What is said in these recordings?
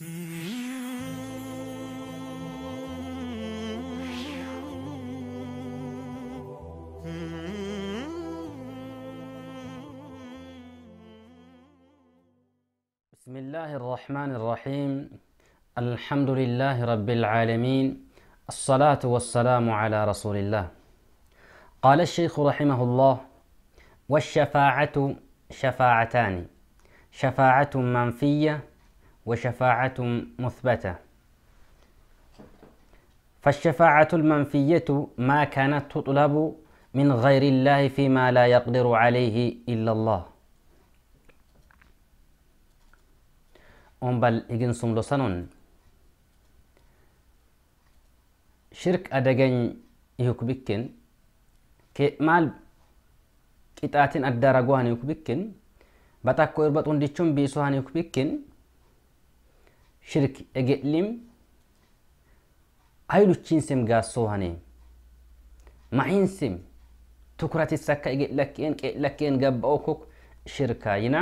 بسم الله الرحمن الرحيم الحمد لله رب العالمين الصلاة والسلام على رسول الله قال الشيخ رحمه الله والشفاعة شفاعتان شفاعة منفية وشفاعة مثبتة فالشفاعة المنفية ما كانت تطلب من غير الله فيما لا يقدر عليه إلا الله أمبل إغن سملوسانون شرك أدغن يكبكن كمال كتاتين أدارغوان يكبكن باتاكو إربطون ديشون بيسوان يكبكن shirk ege'lim hayluchinsem gaassohane maxinsem tukuratissakka ege'lakkeen qe'lakkeen gabba'o kok shirkaa yina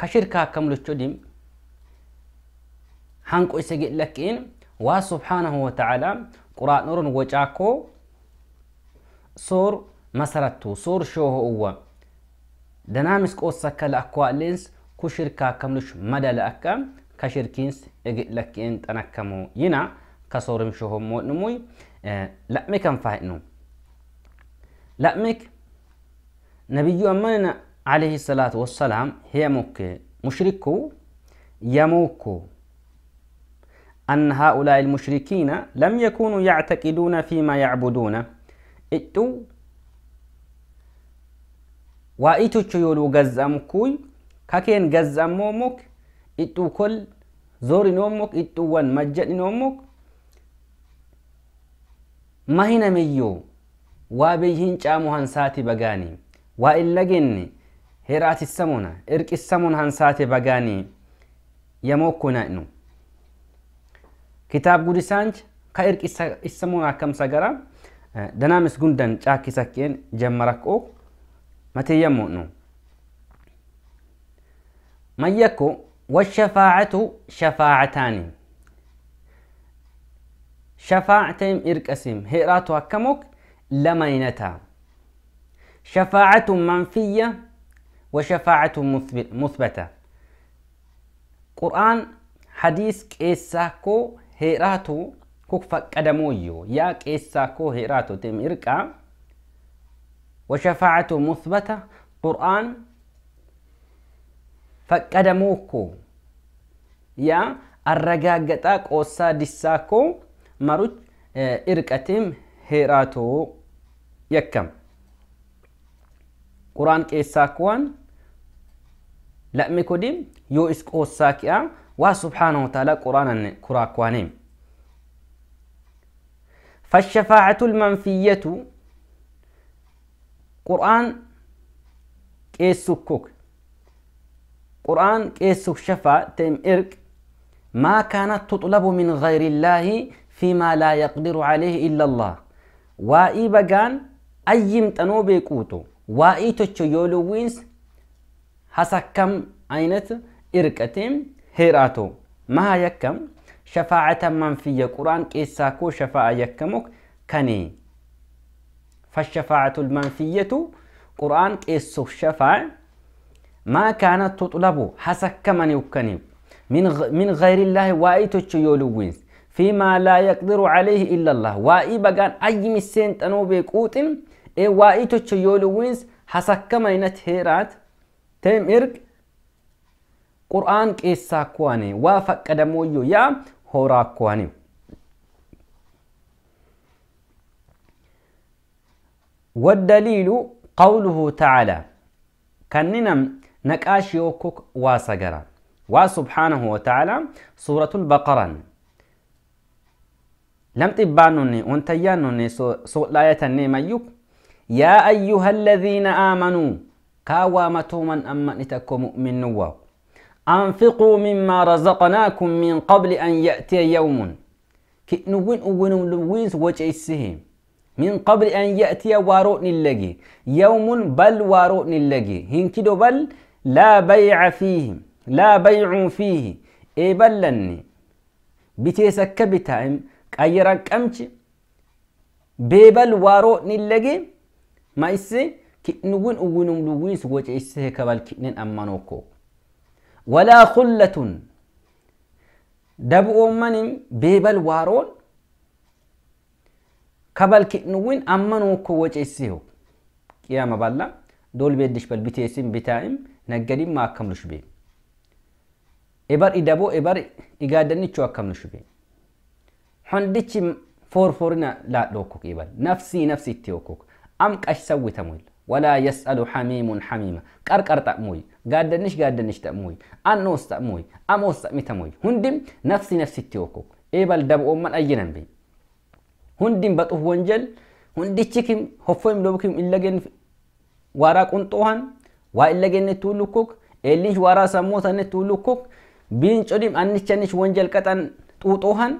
ka shirkaa akkam lochodim hanqo isa ge'lakkeen waa subhaanahu wa ta'ala quraan oron wacaakoo soor masarattu soor shooho uwa danaamis qoosakka la akkoo aleens ku shirkaa akkam loch mada la akka كشركينس اجي لك انت انا كمو ينا كصورم شهم مو نموي اه لا مكان فاينو لا ميك نبي أماننا عليه الصلاة والسلام هي موك مشركو يموكو أن هؤلاء المشركين لم يكونوا يعتقدون فيما يعبدون إتو وإتو تشيولو غزامكوي كاكين موك idduu kol zori nomok idduuwwan majjadhi nomok mahinamiyyo waa beyhin caamu hansaati bagaani waa illagenne heraatissamona irqissamon hansaate bagaani yamokkuna'nu kitaab gudisaanch ka irqissamon akkamsa gara eh, danaamis gundan caakkisakkeen jammarakko Mayya mayyakko والشفاعة شفاعتان شفاعتين إركسم هيراتو أكموك لمينتا شفاعة منفية وشفاعة مثبتة قرآن حديث كيساكو هيراتو كوكفا كدمويو يا كيساكو هيراتو تيم إركا وشفاعة مثبتة قرآن فقدموكو يا الرقاقة قوسا دساكو مرج إرقتم هيراتو يكم قرآن كيساكوان لا ميكوديم يو إسكو وا سبحانه وتعالى قرآن كراكوانيم فالشفاعة المنفية قرآن كيسوكوك قرآن كيسو شفا تيم إرك ما كانت تطلب من غير الله فيما لا يقدر عليه إلا الله وإي بغان أيم تنو بيكوتو وإي تشو يولو وينس عينت أينت تيم هيراتو ما يكم شفاعة في قرآن كيساكو شفاعة يكمك كني فالشفاعة المنفية قرآن كيسو شفاعة ما كانت تطلب حسكمن يكني من من غير الله وايتو يولوينس فيما لا يقدر عليه الا الله واي بغان اي مسين تنو بيقوتن اي وايتو وايتوچ يولوينس ينت هيرات تيم ارق قرآن قيسا كواني وافقد مويو يا هورا كواني والدليل قوله تعالى كننم نكاش يوكوك واسقرا وسبحانه وتعالى سورة البقرة لم تبانوني وانتيانوني سوء لاية النيميك يا أيها الذين آمنوا كاوامتو من أمنتكم مؤمن نواك أنفقوا مما رزقناكم من قبل أن يأتي يوم كي كئنوين أوينم لوينس وجيسهم من قبل أن يأتي واروء اللقي يوم بل واروء اللقي هنكدو بل ላ በይዐ ፊህ ላ በይዑ ፊህ ኤበለኒ ቢቴስ አከ ቢታይም ቀየራን ቀምች ቤበል ዋሮኒለጌ ማይሴ ኪዕንውን እውኑም ልዊንስ ወጨይሴ ከባል ኪዕንን አማኖኮ ወላ ኩለቱን ደብኦመንም ቤበል ዋሮን kabal ki'nuwin ammanukko wocesseho qiyama balla dol beddishbal biteesin bitaa'im Naggadiin maa akkam rushbee! Ebar i daboo ebar i gaadannichuu akkam rushbee! Hundichi foofoorina laadhaa okok ebal! Nafsii naftittii okok! Amqash! Sawwita mooyi! Walaayyaas! Aluu! Xamiimuun! Xamiima! Qarqarta! Mooyi! Gaadannishi! Gaadannishtaa! Mooyi! Anoosta! Mooyi! Amoosta! Mita! Mooyi! Hundin! Nafsii naftittii okok! Ebal! Daboo! Malaa! Yeran bee! Hundin baqa waanjanii! Hundichi kim! Hoof-oyin loogu kim! Illaa kennuuf! Waraaq! Unxooohan! waa'illageenni tuulukkuk eellish waraa sammoota inni tuulukkuk biin codhim annichanish wanjal qaxan xuuxoohan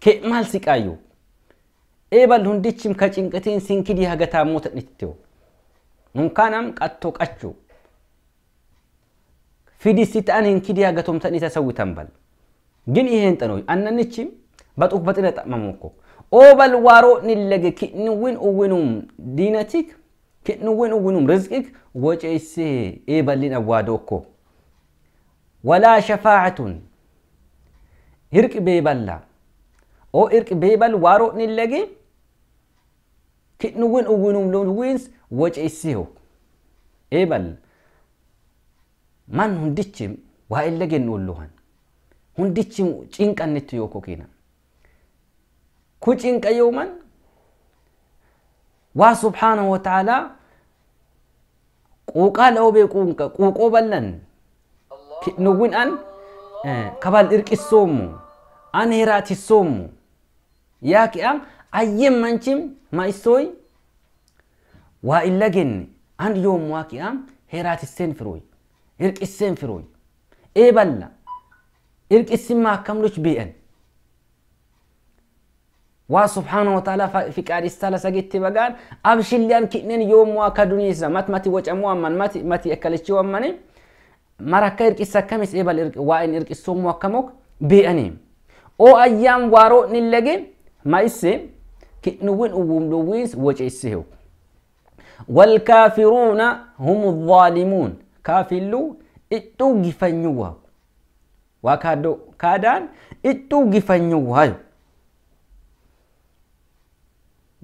kee maal si qaayyuu ebal hundichim ka cinqitiin sinkidii hagataammoota dhitteewu nunkaanam qattoo qachuu fidisi ta'an hinkidii hagatomtan isa sawitan bal ግን ይሄን ጠኖ አነንቺ በጡክ በጥነ ጠመሞኮ ኦበል ዋሮ ንለገ ኪንዊን ኡዊኑም ዲነቲክ kennuwwan uwwinum rizqik woceessee ee bal'in awwaa dookko walaa shafaacatun hirqi beeballa oo irqi beebal waaro'nin lage kennuwwan uwwinum lolwiins woceesseeho eebal man hundichim waa illa gennuulluhan hundichim cinqannettu yookko keena ku cinqa yooman وسبحانه وتعالى قوقا لو بيقونك قوقو بلن نوين أن كبال إرك السومو أن هرات السومو ياك أم أيام منشم ما يسوي وإلا جن أن يوم واك أم هرات السنفروي إرك السنفروي إيه بلن إرك السن ما كملوش بيئن waa subhaana wataala fiqaad istala sagitti bagaan abshilliyan kidnen yoomua ka duniisa mati wacamu amman mati mati ekkalichi wammani mara akka irqisa kamis eebal waa in irqisuumu akkamuk bee'anii oo ayyaam waaroo nillege ma isse kidnuwin uwumluwiis waceessihew والكافرون هم الظالمون كافلو اتو جفنيوا وكادو كادان اتو جفنيوا هايو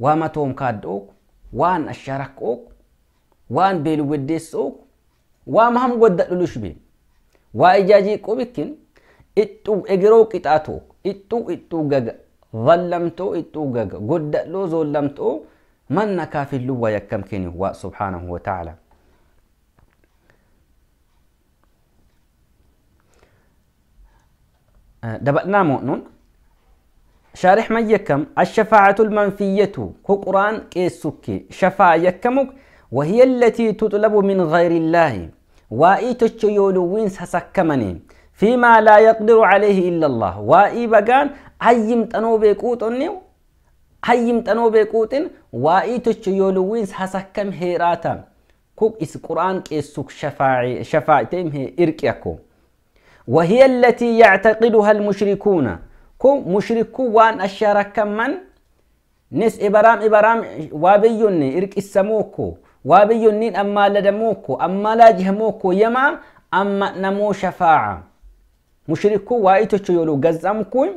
وما توم كادوك وان الشركوك وان بيلو وديسوك ومهم ودلوش بين وإجاجي قبكين اتو اجرو قطاتوك اتو اتو جاجا ظلمتو اتو جاجا قدلو ظلمتو من نكافي اللوة يكم كيني هو سبحانه وتعالى دبقنا مؤنون شارح ما يكم الشفاعة المنفية كقرآن كيسك شفاعة يكمك وهي التي تطلب من غير الله وإي تشيولو وينس سسكمني فيما لا يقدر عليه إلا الله وإي بقان هيم تنو بيكوت النيو هيم تنو بيكوت وإي تشيولو وينس هسكم هيراتا كوك إس قرآن كيسك شفاعة شفاعتهم هي إركيكو وهي التي يعتقدها المشركون kun mushrikku waan ashaarakamman nis ibaraam ibaraam waabiyyunni irqisamookko waabiyyunnin ammaaladamookko ammaalaajhamookko yamaa amma namoo shafaaca mushrikku waa'ii tocho yoolu gazzamkun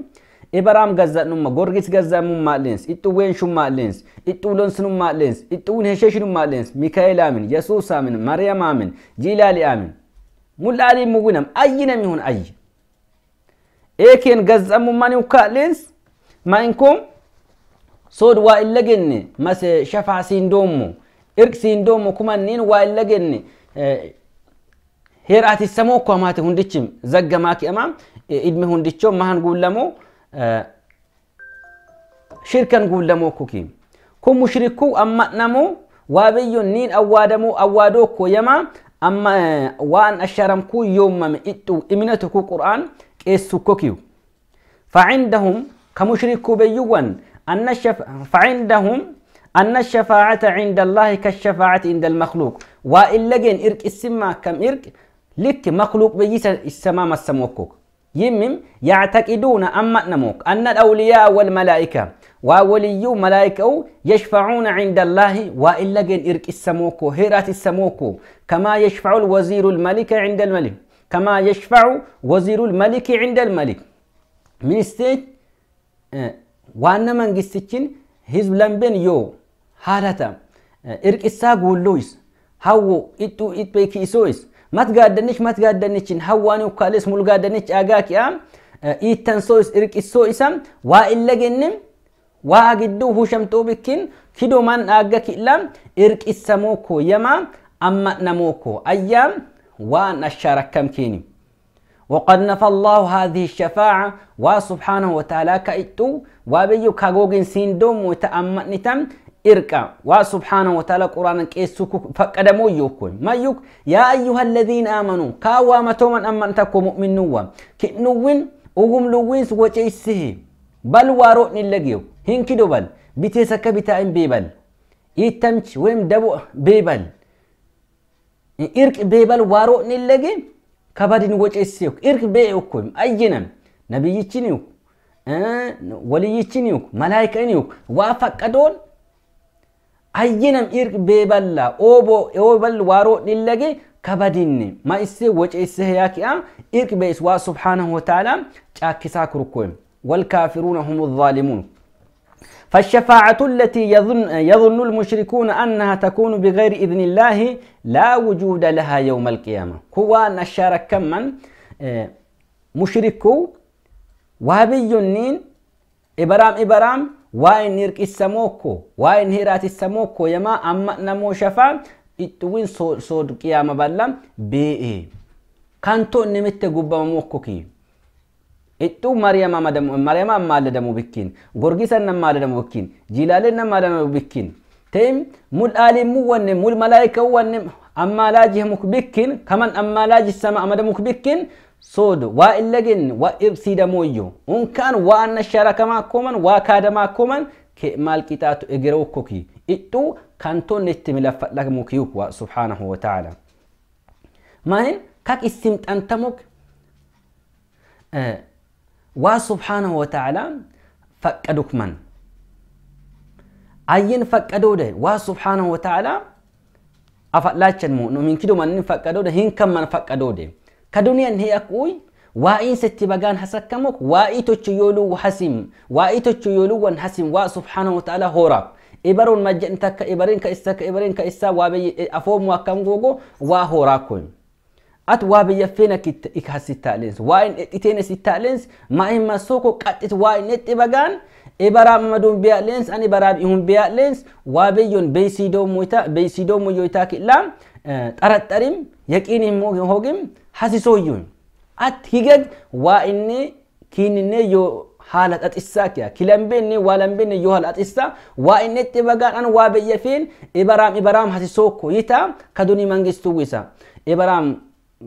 ibaraam gazzadhumma gorgis gazzamummaadleens ixxuweenshummaadleens ixxuulonsinummaadleens ixxuun hesheeshinummaadleens mikaa'elaamin yesuusaamin maryamaamin jiilaali'aamin mul'aaliin mugunam ayyi nami hun ayyi eekeen gazzamummaan ukaalleens maa'inkoom sood waa hin lagenne mase shafaa siin doommu irq siin doommu kumanniin waa hin lagenne eh, heeraati samoo ko amaate hundichim zagga maaki eh, idme hundicho mahan guullamoo eh, shirkan guullamoo kuki kun mushriku amma namoo waa biyyoon niin awwaadamoo awwaadoo ko yamaa amma waan asharamkuu yoomame iminatu ku qur'aan كيسو كوكيو فعندهم كمشركو بيوان أن الشف... فعندهم أن الشفاعة عند الله كالشفاعة عند المخلوق وإلا جن إرك السما كم إرك لك مخلوق بيس السما ما السموكوك يمم يعتقدون أما نموك أن الأولياء والملائكة ووليو ملائكة يشفعون عند الله وإلا جن إرك السموكو هيرات السموكو كما يشفع الوزير الملك عند الملك كما يشفع وزير الملك عند الملك ሚኒስቴር ዋና መንግስትችን ህዝብ ለምበን ዮ ሃዳታ እርቅሳ ጉሎይስ ሀዎ ኢጡ ኢጥበኪ ኢሶይስ ማትጋደንች ማትጋደንችን ሀዋኒ ውካሌስ ሙልጋደንች አጋኪያ ኢተንሶይስ እርቅሶ ኢሳም ዋኢለገንም ዋግዱ ሁሸምጦ ብክን ኪዶማን አገኪላም እርቅሰሞኮ የማ አማነሞኮ አያም وان الشاركم كيني وقد نفى الله هذه الشفاعة وسبحانه وتعالى كأتو وبيو كاغوغين سيندوم وتأمنتم إركا وسبحانه وتعالى قرآن كيسوكو فقدمو يوكو ما يوك يا أيها الذين آمنوا كاوامتو من أمنتكو مؤمنوا كنوين أغم لوينس وجيسه بل وارؤن اللقيو هنكدو بل بتيسك بتاعين بيبل إيتمش ويم دبو بيبل إيرك بيبل وارو نلقي كبادين وجه السيوك إيرك بيعكم أينم نبي يتشنيوك آه ولي يتشنيوك ملايكة نيوك وافق أدون أينم إرك بيبل لا أوبو أوبل وارو نلقي كبادين ما إسي وجه السياك أم إرك بيس سبحانه وتعالى تأكساك ركوم والكافرون هم الظالمون فالشفاعة التي يظن, يظن المشركون أنها تكون بغير إذن الله لا وجود لها يوم القيامة هو نشارك كمن آه، مشركو وابيونين إبرام إبرام وين نيرك السموكو وين هيرات السموكو يما أما نمو شفا إتوين صود قيامة بلا بيئي إيه. كانتو نمت قبا موكوكي إتو مريم ما دم مريم ما له دم بكين غرقيس نما له دم بكين جلال نما له دم بكين تيم مول آلم ون مول ملائكة ون أما لاجه مكبكين كمان أما لاجه السماء ما دم مكبكين صود وإلجن وإبسي دمويو إن كان وأن الشرك ما كومن وكاد ما كومن كمال كتاتو إجرو كوكي إتو كانتون نتملف لك مكيوك سبحانه وتعالى ما هن كاك استمتان تموك آه وسبحانه وتعالى فقدك من أين فقدوا ده وسبحانه وتعالى أفعلاتشن مؤمن كدو من فقدوا ده هين كم من فقدوا ده كدنيا هي أقوي وإن ستبقان حسكمك وإي تشيولو وحسم وإي تشيولو وحسم وسبحانه وتعالى هورب إبرون مجنتك إبرين كإستك إبرين كإستا وابي أفوم وكم غوغو وهوراكم ات وابي فينك اكاس تالنس وين اتينس تالنس ما اما سوكو قطت وين اتبغان ابرام مدون بيا لينس اني برام يهم بيا لينس وابيون بيسيدو مويتا بيسيدو مويتا كلام ጠረጠሪም የቂኒም ሆግም ሀሲሶዩን አት ሂገድ ዋኢኒ ኪንኔ ዮ ሀለ ጠጢሳ ኪያ ኪለምቤኒ ዋለምቤኒ ዮ ሀለ ጠጢሳ ዋኢኔ ጢበጋን አን ዋበየፌን ኢበራም ኢበራም ሀሲሶኮ ይታ ከዱኒ መንግስቱ ዊሳ ኢበራም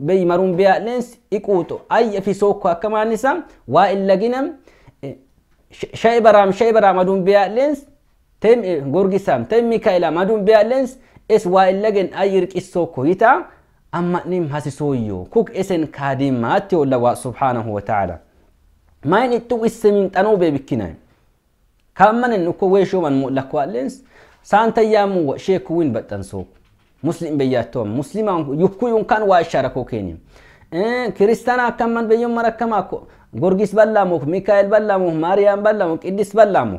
بي مرون بيا نس إكوتو أي في سوكو كما نسام وإلا جنم شاي برام شاي برام مدون بيا لنس تم غورغي سام تم ميكايلا مدون بيا لنس إس وإلا جن أي رك إسوكو يتا أما نم سويو كوك إسن كاديماتي ولا سبحانه وتعالى ما ينتو إسمين تنو بيبكينا كمان نكو ويشو من مؤلقوا لنس سانتا يامو وشيكوين بتنسوك مسلم بياتهم مسلم يكو يمكن واشاركو كينيم إيه، كريستانا كم من بيوم مركماكو غورغيس بلامو ميكائيل بلامو ماريام بلامو قديس بلامو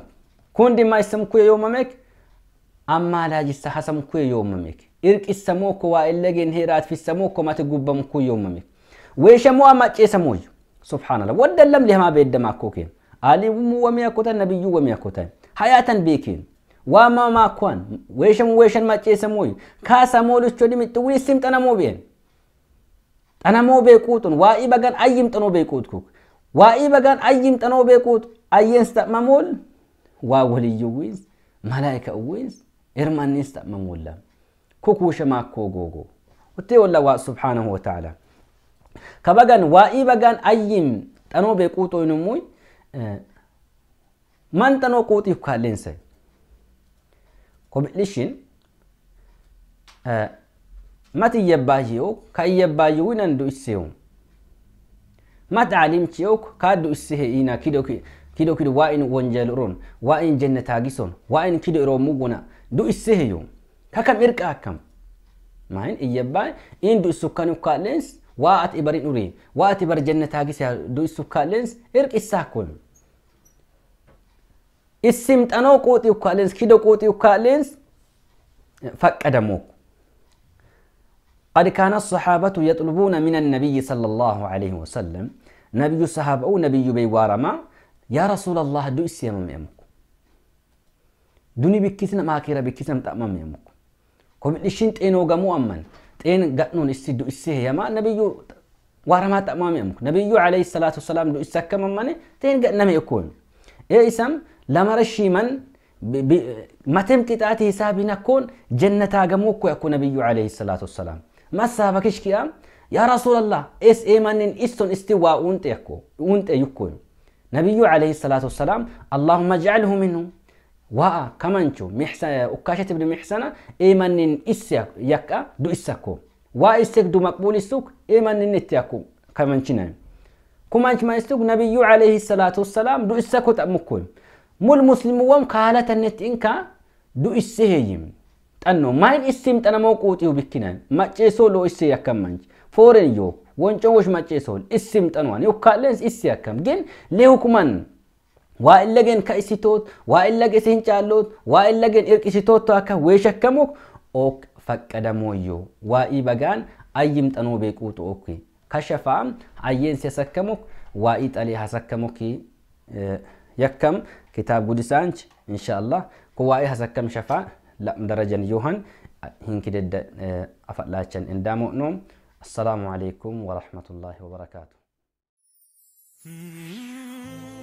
كون دي ما يسمكو يوم مك اما لا يستحسمكو يوم مك إرك السموك وإلجين هيرات في السموك ما تقبمكو يوم مك ويشمو ما تيسموي سبحان الله ودلم لهم بيد ماكوكين علي وميا كوتا نبي وميا كوتا حياة بيكين ዋማማ ኳን ዌሸም ዌሸን ማጬ ሰሞይ ካሳ ሞልቾ ድምጥ ዊስም ጠነሞ ቤን ጠነሞ ቤቁጡን ዋኢ በገን አይም ጠኖ ቤቁት ኩክ ዋኢ በገን አይም ጠኖ ቤቁት አየንስ ጠመሞል ዋ ወልዩ ዊዝ መላይከ ዊዝ ኤርማኒስ ጠመሞላ ኩክ ውሸማ ኮ ጎጎ ውቴ ወላ ዋ ሱብሓነሁ ወተዓላ ከበገን ዋኢ በገን አይም ጠኖ ቤቁጦ ይኑሙይ ማን ጠኖ ቁጥ ይካሌንሰይ hobdhishin eh, mati yebbaajiyook ka yebbaajiwinan du'isseewu mat alimchiyook ka du'issehe ina kido kido kido waa in wonjeeloron waa in jennetaagison waa in kido iroomuguna du'isseheyo kakam irqa akkam main iyyebbaay in du'issukkanukkaa'leens waa ati ibarin uri waa ati bar jennetaagise du'issukkaa'leens irqissaakon issimxanoo quuxii ukkaaleens kidoo quuxii ukkaaleens faqqadamuuk قد كان الصحابة يطلبون من النبي صلى الله عليه وسلم نبي الصحابة أو نبي بيوارما يا رسول الله دو اسيما ميمك دوني بكثنا ماكيرا بكثنا بكتنا تأمم كم إيشين تينو جمو أمن تين قتنون اسي دو اسيه يا ما نبي وارما تأمم ميمك نبي عليه الصلاة والسلام دو اسكم أمني تين قتنا ميكون إيه اسم لمرشي من ما متم قطعتي حسابي نكون جنة تاغموك يكون نبي عليه الصلاة والسلام ما سابكش كيام يا رسول الله اس ايمان استون استوى وانت يكو وانت يكو نبي عليه الصلاة والسلام اللهم اجعله منه وآ كمانشو محسن اوكاشة ابن محسن ايمان اس يكا دو اسكو وا اسك دو مقبول السوق ايمان نتيكو كمانشنا كمانش ما استوك نبي عليه الصلاة والسلام دو اسكو تأمكو مول مسلم وام كهالات النت إنكا دو إسهيم تانو ما إسهيم تانا مو قوتيو بكنا ما تشيسو لو إسهي أكام منج فورن يو وان وش ما تشيسو إسهيم تانوان يو كالنس إسهي أكام جين ليه كمان وا إلا جين كا إسهي توت وا إلا جين چالوت وا إلا جين إرك إسهي توت تاكا ويش أكاموك أوك فكدمو يو وا إيباغان أيم تانو بيكوتو أوكي كشفام أيين سيسكموك وا إيت أليها يكم كتاب قدسانج إن شاء الله كواي هسكم شفاء لا درجة يوهن هين كده آه، أفلاتشن إن دامو نوم السلام عليكم ورحمة الله وبركاته hmm.